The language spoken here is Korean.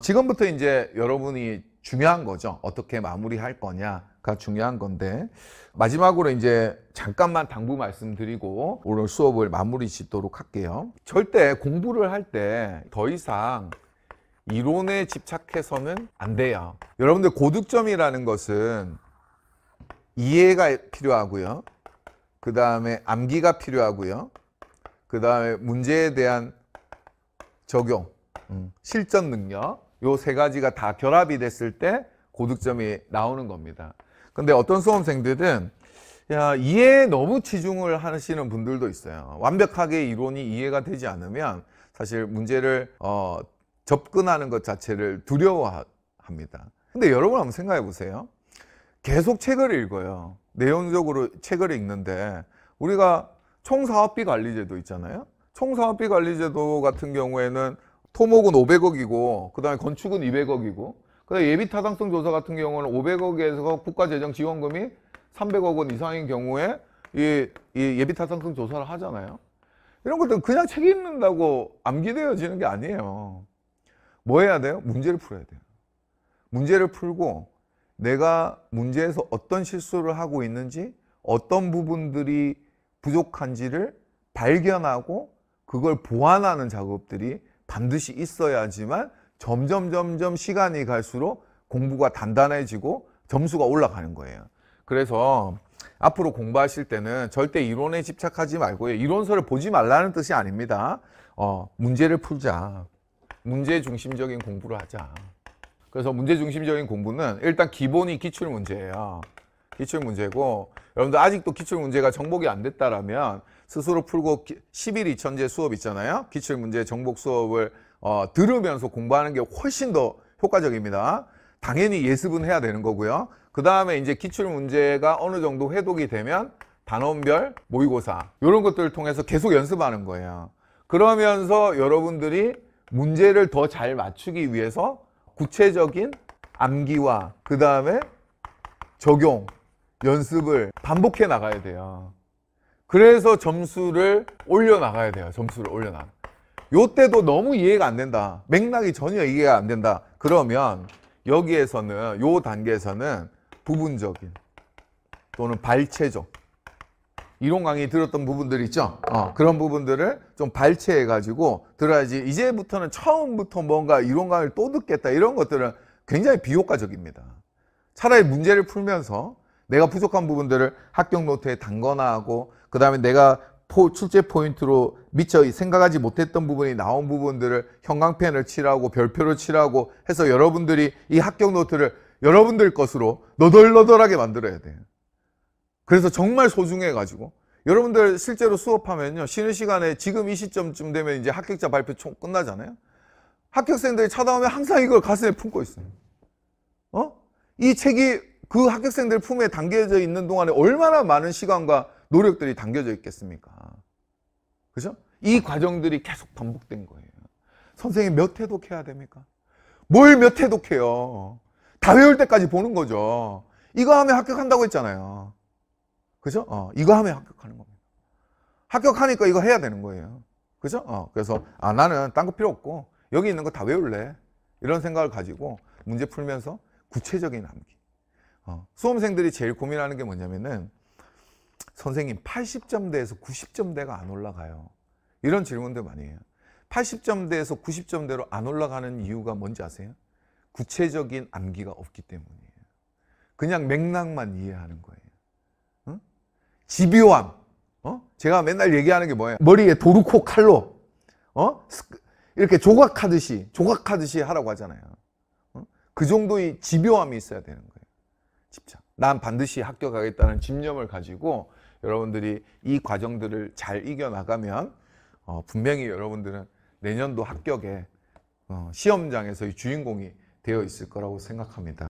지금부터 이제 여러분이 중요한 거죠. 어떻게 마무리할 거냐가 중요한 건데 마지막으로 이제 잠깐만 당부 말씀드리고 오늘 수업을 마무리 짓도록 할게요. 절대 공부를 할 때 더 이상 이론에 집착해서는 안 돼요. 여러분들 고득점이라는 것은 이해가 필요하고요. 그 다음에 암기가 필요하고요. 그 다음에 문제에 대한 적용, 음, 실전 능력, 요세 가지가 다 결합이 됐을 때 고득점이 나오는 겁니다. 근데 어떤 수험생들은 야, 이해에 너무 치중을 하시는 분들도 있어요. 완벽하게 이론이 이해가 되지 않으면 사실 문제를 어, 접근하는 것 자체를 두려워합니다. 근데 여러분 한번 생각해 보세요. 계속 책을 읽어요. 내용적으로 책을 읽는데 우리가 총사업비 관리제도 있잖아요. 총사업비 관리제도 같은 경우에는 토목은 500억이고 그 다음에 건축은 200억이고 그 다음에 예비타당성 조사 같은 경우는 500억에서 국가재정 지원금이 300억 원 이상인 경우에 이, 이 예비타당성 조사를 하잖아요 이런 것들 그냥 책 읽는다고 암기되어지는 게 아니에요 뭐 해야 돼요? 문제를 풀어야 돼요 문제를 풀고 내가 문제에서 어떤 실수를 하고 있는지 어떤 부분들이 부족한지를 발견하고 그걸 보완하는 작업들이 반드시 있어야지만 점점 점점 시간이 갈수록 공부가 단단해지고 점수가 올라가는 거예요. 그래서 앞으로 공부하실 때는 절대 이론에 집착하지 말고요. 이론서를 보지 말라는 뜻이 아닙니다. 어, 문제를 풀자. 문제 중심적인 공부를 하자. 그래서 문제 중심적인 공부는 일단 기본이 기출 문제예요. 기출 문제고 여러분들 아직도 기출 문제가 정복이 안 됐다라면 스스로 풀고 10일 2천제 수업 있잖아요. 기출 문제 정복 수업을 어, 들으면서 공부하는 게 훨씬 더 효과적입니다. 당연히 예습은 해야 되는 거고요. 그 다음에 이제 기출 문제가 어느 정도 해독이 되면 단원별 모의고사 이런 것들을 통해서 계속 연습하는 거예요. 그러면서 여러분들이 문제를 더 잘 맞추기 위해서 구체적인 암기와 그 다음에 적용 연습을 반복해 나가야 돼요. 그래서 점수를 올려나가야 돼요. 점수를 올려나가. 요때도 너무 이해가 안 된다. 맥락이 전혀 이해가 안 된다. 그러면 여기에서는 요 단계에서는 부분적인 또는 발췌적 이론 강의 들었던 부분들 있죠? 어, 그런 부분들을 좀 발췌해 가지고 들어야지 이제부터는 처음부터 뭔가 이론 강의를 또 듣겠다 이런 것들은 굉장히 비효과적입니다. 차라리 문제를 풀면서 내가 부족한 부분들을 합격 노트에 담건화하고그 다음에 내가 포, 출제 포인트로 미처 생각하지 못했던 부분이 나온 부분들을 형광펜을 칠하고 별표를 칠하고 해서 여러분들이 이 합격 노트를 여러분들 것으로 너덜너덜하게 만들어야 돼요. 그래서 정말 소중해가지고 여러분들 실제로 수업하면요. 쉬는 시간에 지금 이 시점쯤 되면 이제 합격자 발표 총 끝나잖아요. 합격생들이 쳐다보면 항상 이걸 가슴에 품고 있어요. 어? 이 책이 그 합격생들 품에 담겨져 있는 동안에 얼마나 많은 시간과 노력들이 담겨져 있겠습니까? 그죠? 이 과정들이 계속 반복된 거예요. 선생님 몇해독해야 됩니까? 뭘 몇해독해요다 외울 때까지 보는 거죠. 이거 하면 합격한다고 했잖아요. 그죠? 어, 이거 하면 합격하는 겁니다. 합격하니까 이거 해야 되는 거예요. 그죠? 어, 그래서 아 나는 딴 거 필요 없고 여기 있는 거 다 외울래. 이런 생각을 가지고 문제 풀면서 구체적인 암기. 어, 수험생들이 제일 고민하는 게 뭐냐면은 선생님 80점대에서 90점대가 안 올라가요. 이런 질문들 많이 해요. 80점대에서 90점대로 안 올라가는 이유가 뭔지 아세요? 구체적인 암기가 없기 때문이에요. 그냥 맥락만 이해하는 거예요. 응? 집요함. 어? 제가 맨날 얘기하는 게 뭐예요? 머리에 도르코 칼로 어? 이렇게 조각하듯이 조각하듯이 하라고 하잖아요. 어? 그 정도의 집요함이 있어야 되는 거예요. 집착. 난 반드시 합격하겠다는 집념을 가지고 여러분들이 이 과정들을 잘 이겨나가면 어, 분명히 여러분들은 내년도 합격에 어, 시험장에서의 주인공이 되어 있을 거라고 생각합니다.